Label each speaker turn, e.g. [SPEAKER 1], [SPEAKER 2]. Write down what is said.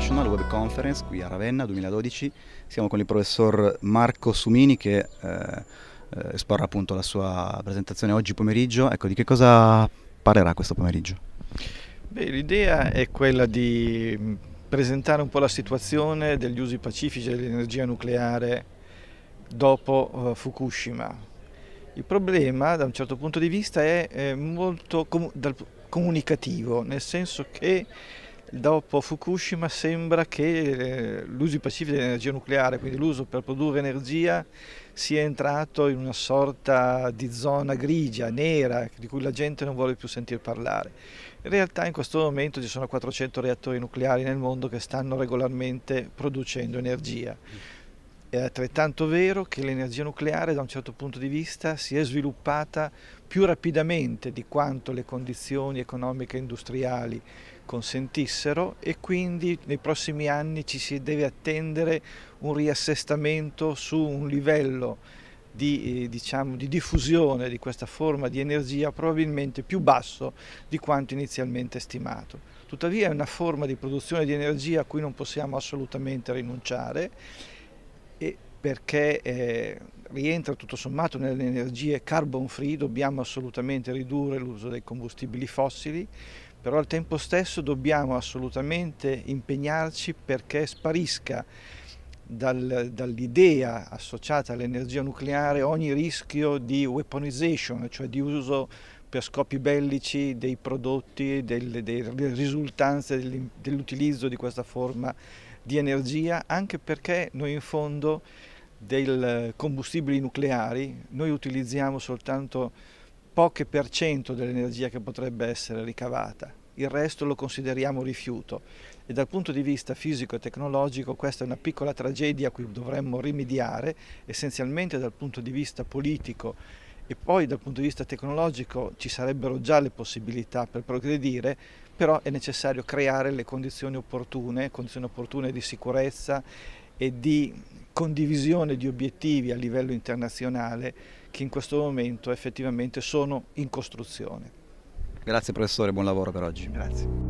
[SPEAKER 1] International Web Conference qui a Ravenna 2012. Siamo con il professor Marco Sumini che eh, eh, esporrà appunto la sua presentazione oggi pomeriggio. Ecco, di che cosa parlerà questo pomeriggio? Beh, l'idea è quella di mm, presentare un po' la situazione degli usi pacifici dell'energia nucleare dopo uh, Fukushima. Il problema da un certo punto di vista è eh, molto com comunicativo, nel senso che dopo Fukushima sembra che eh, l'uso pacifico dell'energia nucleare, quindi l'uso per produrre energia, sia entrato in una sorta di zona grigia, nera, di cui la gente non vuole più sentire parlare. In realtà in questo momento ci sono 400 reattori nucleari nel mondo che stanno regolarmente producendo energia. È altrettanto vero che l'energia nucleare da un certo punto di vista si è sviluppata più rapidamente di quanto le condizioni economiche e industriali consentissero e quindi nei prossimi anni ci si deve attendere un riassestamento su un livello di, eh, diciamo, di diffusione di questa forma di energia probabilmente più basso di quanto inizialmente stimato. Tuttavia è una forma di produzione di energia a cui non possiamo assolutamente rinunciare perché eh, rientra tutto sommato nelle energie carbon free, dobbiamo assolutamente ridurre l'uso dei combustibili fossili, però al tempo stesso dobbiamo assolutamente impegnarci perché sparisca dal, dall'idea associata all'energia nucleare ogni rischio di weaponization, cioè di uso per scopi bellici dei prodotti, delle, delle risultanze dell'utilizzo di questa forma di energia, anche perché noi in fondo dei combustibili nucleari noi utilizziamo soltanto poche per cento dell'energia che potrebbe essere ricavata, il resto lo consideriamo rifiuto e dal punto di vista fisico e tecnologico questa è una piccola tragedia a cui dovremmo rimediare essenzialmente dal punto di vista politico e poi dal punto di vista tecnologico ci sarebbero già le possibilità per progredire, però è necessario creare le condizioni opportune, condizioni opportune di sicurezza e di condivisione di obiettivi a livello internazionale che in questo momento effettivamente sono in costruzione. Grazie professore, buon lavoro per oggi. Grazie.